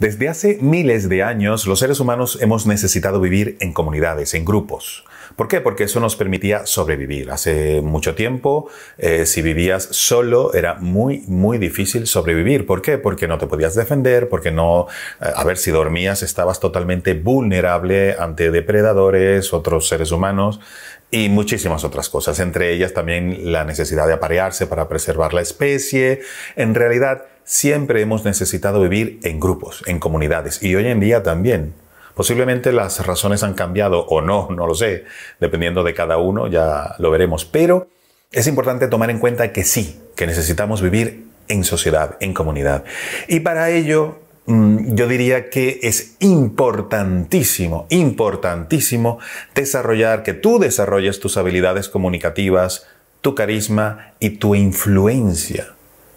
Desde hace miles de años los seres humanos hemos necesitado vivir en comunidades, en grupos. ¿Por qué? Porque eso nos permitía sobrevivir. Hace mucho tiempo, eh, si vivías solo, era muy, muy difícil sobrevivir. ¿Por qué? Porque no te podías defender, porque no, eh, a ver, si dormías estabas totalmente vulnerable ante depredadores, otros seres humanos y muchísimas otras cosas. Entre ellas también la necesidad de aparearse para preservar la especie. En realidad, siempre hemos necesitado vivir en grupos, en comunidades, y hoy en día también. Posiblemente las razones han cambiado o no, no lo sé, dependiendo de cada uno, ya lo veremos, pero es importante tomar en cuenta que sí, que necesitamos vivir en sociedad, en comunidad. Y para ello, mm, yo diría que es importantísimo, importantísimo desarrollar, que tú desarrolles tus habilidades comunicativas, tu carisma y tu influencia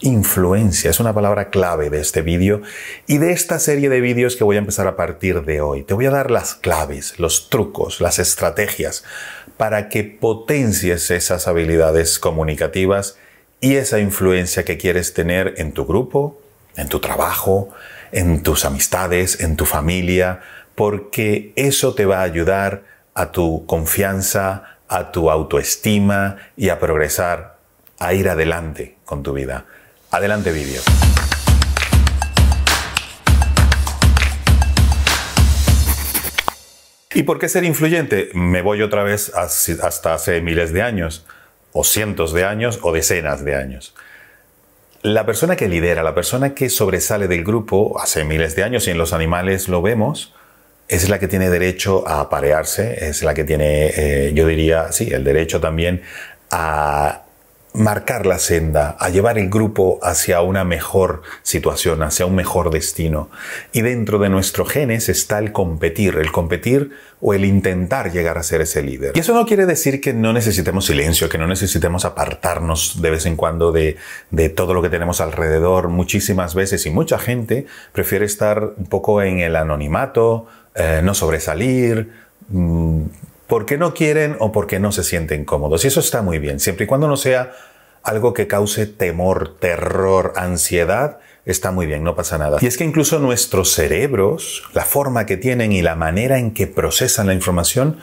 influencia. Es una palabra clave de este vídeo y de esta serie de vídeos que voy a empezar a partir de hoy. Te voy a dar las claves, los trucos, las estrategias para que potencies esas habilidades comunicativas y esa influencia que quieres tener en tu grupo, en tu trabajo, en tus amistades, en tu familia, porque eso te va a ayudar a tu confianza, a tu autoestima y a progresar, a ir adelante con tu vida. Adelante vídeo. ¿Y por qué ser influyente? Me voy otra vez hasta hace miles de años, o cientos de años, o decenas de años. La persona que lidera, la persona que sobresale del grupo hace miles de años y en los animales lo vemos, es la que tiene derecho a aparearse, es la que tiene, eh, yo diría, sí, el derecho también a marcar la senda, a llevar el grupo hacia una mejor situación, hacia un mejor destino. Y dentro de nuestro genes está el competir, el competir o el intentar llegar a ser ese líder. Y eso no quiere decir que no necesitemos silencio, que no necesitemos apartarnos de vez en cuando de, todo lo que tenemos alrededor. Muchísimas veces y mucha gente prefiere estar un poco en el anonimato, eh, no sobresalir, mm, porque no quieren o porque no se sienten cómodos. Y eso está muy bien, siempre y cuando no sea algo que cause temor, terror, ansiedad, está muy bien, no pasa nada. Y es que incluso nuestros cerebros, la forma que tienen y la manera en que procesan la información,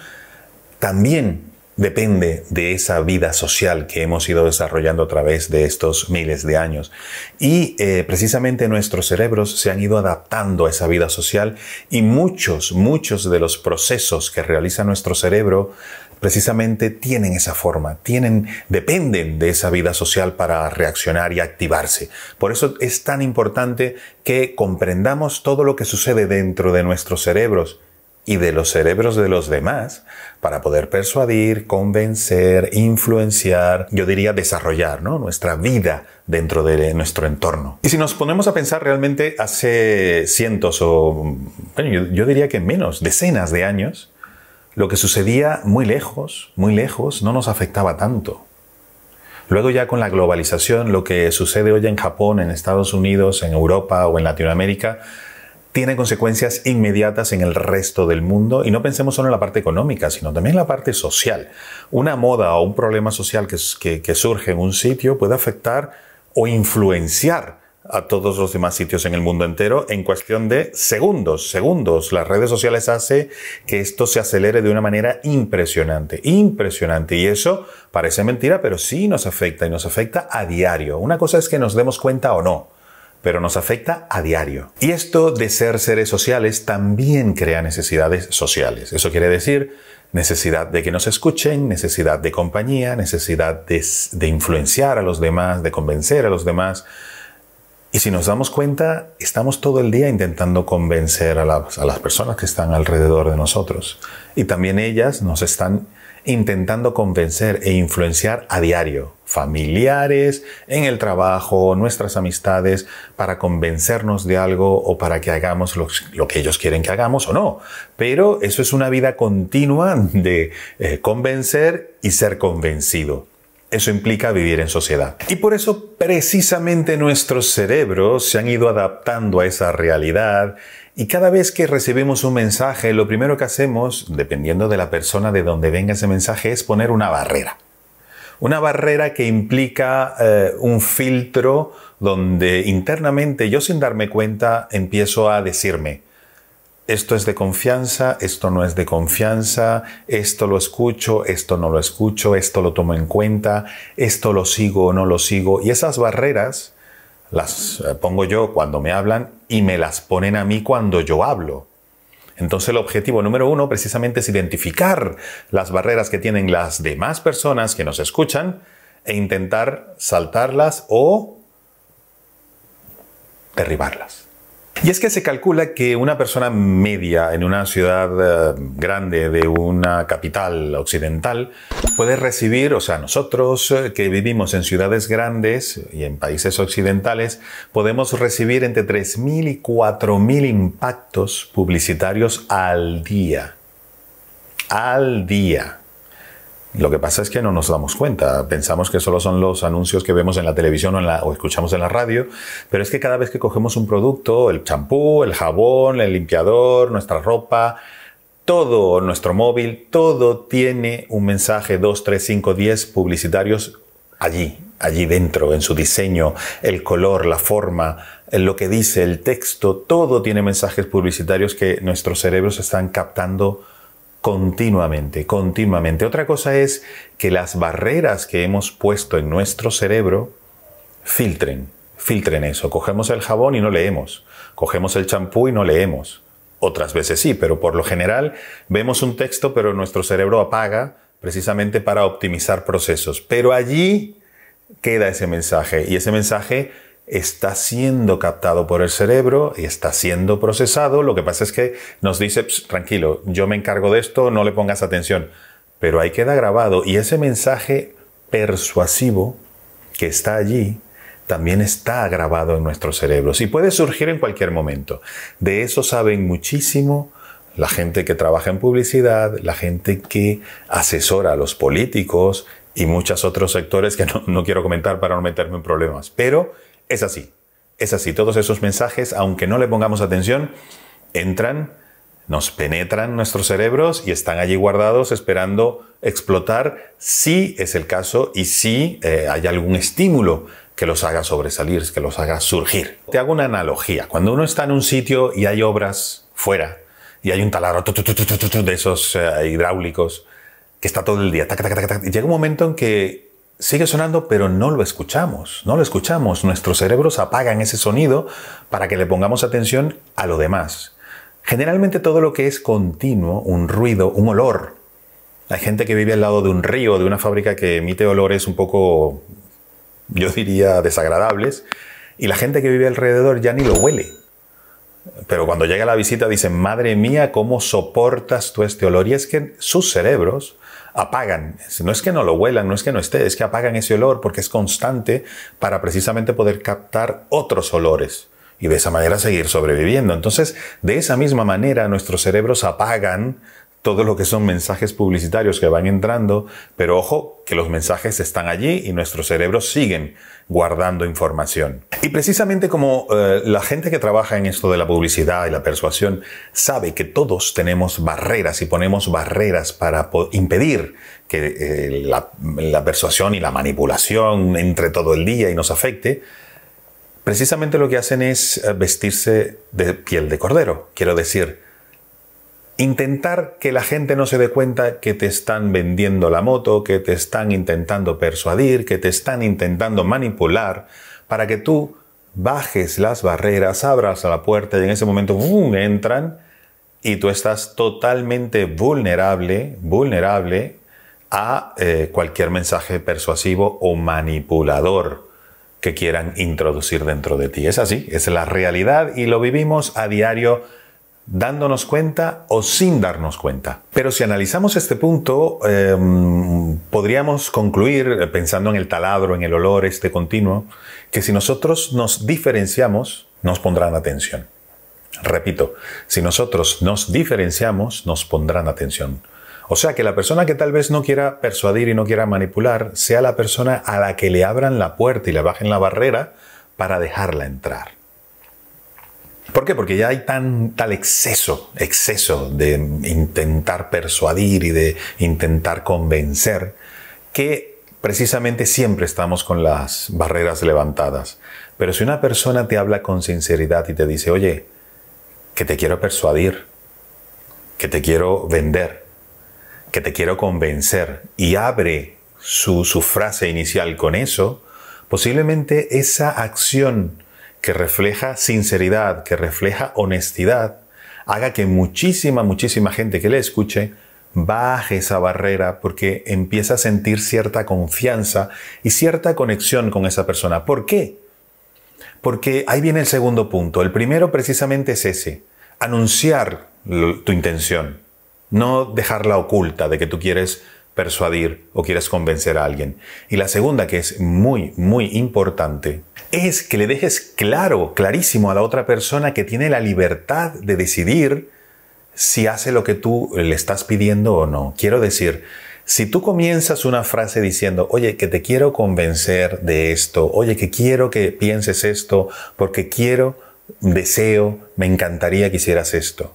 también depende de esa vida social que hemos ido desarrollando a través de estos miles de años. Y eh, precisamente nuestros cerebros se han ido adaptando a esa vida social y muchos, muchos de los procesos que realiza nuestro cerebro precisamente tienen esa forma, tienen, dependen de esa vida social para reaccionar y activarse. Por eso es tan importante que comprendamos todo lo que sucede dentro de nuestros cerebros y de los cerebros de los demás para poder persuadir, convencer, influenciar, yo diría desarrollar nuestra vida dentro de nuestro entorno. Y si nos ponemos a pensar realmente hace cientos o, yo diría que menos, decenas de años, lo que sucedía muy lejos, muy lejos, no nos afectaba tanto. Luego ya con la globalización, lo que sucede hoy en Japón, en Estados Unidos, en Europa o en Latinoamérica, tiene consecuencias inmediatas en el resto del mundo y no pensemos solo en la parte económica, sino también en la parte social. Una moda o un problema social que, surge en un sitio puede afectar o influenciar a todos los demás sitios en el mundo entero en cuestión de segundos, segundos. Las redes sociales hacen que esto se acelere de una manera impresionante, impresionante. Y eso parece mentira, pero sí nos afecta y nos afecta a diario. Una cosa es que nos demos cuenta o no pero nos afecta a diario. Y esto de ser seres sociales también crea necesidades sociales. Eso quiere decir necesidad de que nos escuchen, necesidad de compañía, necesidad de, influenciar a los demás, de convencer a los demás. Y si nos damos cuenta, estamos todo el día intentando convencer a las, personas que están alrededor de nosotros. Y también ellas nos están intentando convencer e influenciar a diario familiares, en el trabajo, nuestras amistades, para convencernos de algo o para que hagamos lo, que ellos quieren que hagamos o no. Pero eso es una vida continua de eh, convencer y ser convencido. Eso implica vivir en sociedad. Y por eso precisamente nuestros cerebros se han ido adaptando a esa realidad y cada vez que recibimos un mensaje, lo primero que hacemos, dependiendo de la persona de donde venga ese mensaje, es poner una barrera. Una barrera que implica eh, un filtro donde internamente yo sin darme cuenta empiezo a decirme, esto es de confianza, esto no es de confianza, esto lo escucho, esto no lo escucho, esto lo tomo en cuenta, esto lo sigo o no lo sigo. Y esas barreras las eh, pongo yo cuando me hablan y me las ponen a mí cuando yo hablo. Entonces el objetivo número uno precisamente es identificar las barreras que tienen las demás personas que nos escuchan e intentar saltarlas o derribarlas. Y es que se calcula que una persona media en una ciudad eh, grande de una capital occidental puede recibir, o sea, nosotros eh, que vivimos en ciudades grandes y en países occidentales, podemos recibir entre 3.000 y 4.000 impactos publicitarios al día. Al día. Lo que pasa es que no nos damos cuenta. Pensamos que solo son los anuncios que vemos en la televisión o, escuchamos en la radio, pero es que cada vez que cogemos un producto, el champú, el jabón, el limpiador, nuestra ropa, todo nuestro móvil, todo tiene un mensaje 2, 3, 5, 10 publicitarios allí, allí dentro, en su diseño, el color, la forma, lo que dice, el texto, todo tiene mensajes publicitarios que nuestros cerebros están captando continuamente, continuamente. Otra cosa es que las barreras que hemos puesto en nuestro cerebro filtren, filtren eso. Cogemos el jabón y no leemos, cogemos el champú y no leemos. Otras veces sí, pero por lo general vemos un texto pero nuestro cerebro apaga precisamente para optimizar procesos. Pero allí queda ese mensaje y ese mensaje está siendo captado por el cerebro y está siendo procesado. Lo que pasa es que nos dice, tranquilo, yo me encargo de esto, no le pongas atención. Pero ahí queda grabado y ese mensaje persuasivo que está allí también está grabado en nuestros cerebros y puede surgir en cualquier momento. De eso saben muchísimo la gente que trabaja en publicidad, la gente que asesora a los políticos y muchos otros sectores que no, quiero comentar para no meterme en problemas. Pero es así, es así. Todos esos mensajes, aunque no le pongamos atención, entran, nos penetran nuestros cerebros y están allí guardados esperando explotar si es el caso y si eh, hay algún estímulo que los haga sobresalir, que los haga surgir. Te hago una analogía. Cuando uno está en un sitio y hay obras fuera y hay un taladro de esos eh, hidráulicos que está todo el día, y llega un momento en que sigue sonando, pero no lo escuchamos, no lo escuchamos. Nuestros cerebros apagan ese sonido para que le pongamos atención a lo demás. Generalmente todo lo que es continuo, un ruido, un olor. Hay gente que vive al lado de un río, de una fábrica que emite olores un poco, yo diría, desagradables, y la gente que vive alrededor ya ni lo huele. Pero cuando llega la visita dicen, madre mía, ¿cómo soportas tú este olor? Y es que sus cerebros apagan. No es que no lo huelan, no es que no esté, es que apagan ese olor porque es constante para precisamente poder captar otros olores y de esa manera seguir sobreviviendo. Entonces, de esa misma manera, nuestros cerebros apagan todo lo que son mensajes publicitarios que van entrando, pero ojo que los mensajes están allí y nuestros cerebros siguen guardando información. Y precisamente como eh, la gente que trabaja en esto de la publicidad y la persuasión sabe que todos tenemos barreras y ponemos barreras para impedir que eh, la, la persuasión y la manipulación entre todo el día y nos afecte, precisamente lo que hacen es eh, vestirse de piel de cordero. Quiero decir, intentar que la gente no se dé cuenta que te están vendiendo la moto, que te están intentando persuadir, que te están intentando manipular, para que tú bajes las barreras, abras la puerta y en ese momento ¡bum! entran y tú estás totalmente vulnerable, vulnerable a eh, cualquier mensaje persuasivo o manipulador que quieran introducir dentro de ti. Es así, es la realidad y lo vivimos a diario dándonos cuenta o sin darnos cuenta. Pero si analizamos este punto, em, podríamos concluir, eh, pensando en el taladro, en el olor este continuo, que si nosotros nos diferenciamos, nos pondrán atención. Repito, si nosotros nos diferenciamos, nos pondrán atención. O sea que la persona que tal vez no quiera persuadir y no quiera manipular, sea la persona a la que le abran la puerta y le bajen la barrera para dejarla entrar. ¿Por qué? Porque ya hay tal exceso, exceso de intentar persuadir y de intentar convencer que precisamente siempre estamos con las barreras levantadas. Pero si una persona te habla con sinceridad y te dice, oye, que te quiero persuadir, que te quiero vender, que te quiero convencer, y abre su, su frase inicial con eso, posiblemente esa acción que refleja sinceridad, que refleja honestidad, haga que muchísima, muchísima gente que le escuche baje esa barrera porque empieza a sentir cierta confianza y cierta conexión con esa persona. ¿Por qué? Porque ahí viene el segundo punto. El primero precisamente es ese, anunciar tu intención, no dejarla oculta de que tú quieres persuadir o quieres convencer a alguien. Y la segunda, que es muy, muy importante, es que le dejes claro, clarísimo a la otra persona que tiene la libertad de decidir si hace lo que tú le estás pidiendo o no. Quiero decir, si tú comienzas una frase diciendo, oye, que te quiero convencer de esto, oye, que quiero que pienses esto, porque quiero, deseo, me encantaría que hicieras esto.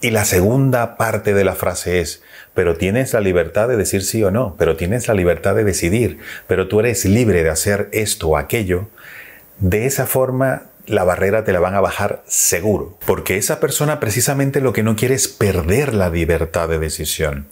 Y la segunda parte de la frase es, pero tienes la libertad de decir sí o no, pero tienes la libertad de decidir, pero tú eres libre de hacer esto o aquello, de esa forma la barrera te la van a bajar seguro, porque esa persona precisamente lo que no quiere es perder la libertad de decisión.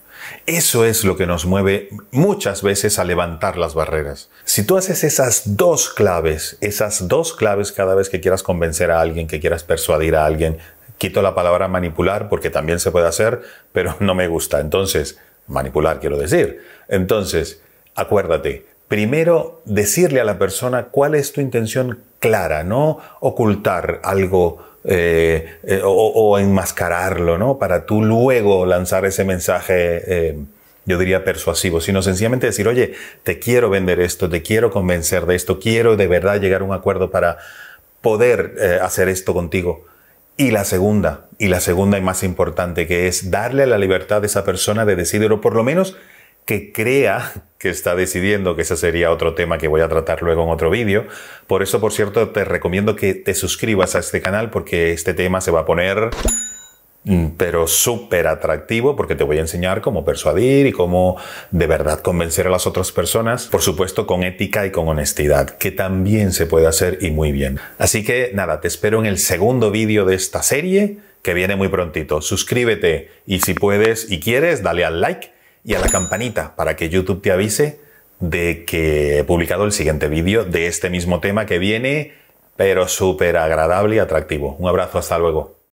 Eso es lo que nos mueve muchas veces a levantar las barreras. Si tú haces esas dos claves, esas dos claves cada vez que quieras convencer a alguien, que quieras persuadir a alguien, Quito la palabra manipular porque también se puede hacer, pero no me gusta. Entonces, manipular quiero decir. Entonces, acuérdate, primero decirle a la persona cuál es tu intención clara, no ocultar algo eh, eh, o, enmascararlo, ¿no? Para tú luego lanzar ese mensaje, eh, yo diría persuasivo, sino sencillamente decir, oye, te quiero vender esto, te quiero convencer de esto, quiero de verdad llegar a un acuerdo para poder hacer esto contigo. Y la segunda, y la segunda y más importante, que es darle la libertad a esa persona de decidir, o por lo menos que crea que está decidiendo, que ese sería otro tema que voy a tratar luego en otro vídeo. Por eso, por cierto, te recomiendo que te suscribas a este canal porque este tema se va a poner Mm. pero súper atractivo porque te voy a enseñar cómo persuadir y cómo de verdad convencer a las otras personas, por supuesto con ética y con honestidad, que también se puede hacer y muy bien. Así que nada, te espero en el segundo vídeo de esta serie que viene muy prontito. Suscríbete y si puedes y quieres, dale al like y a la campanita para que YouTube te avise de que he publicado el siguiente vídeo de este mismo tema que viene, pero súper agradable y atractivo. Un abrazo, hasta luego.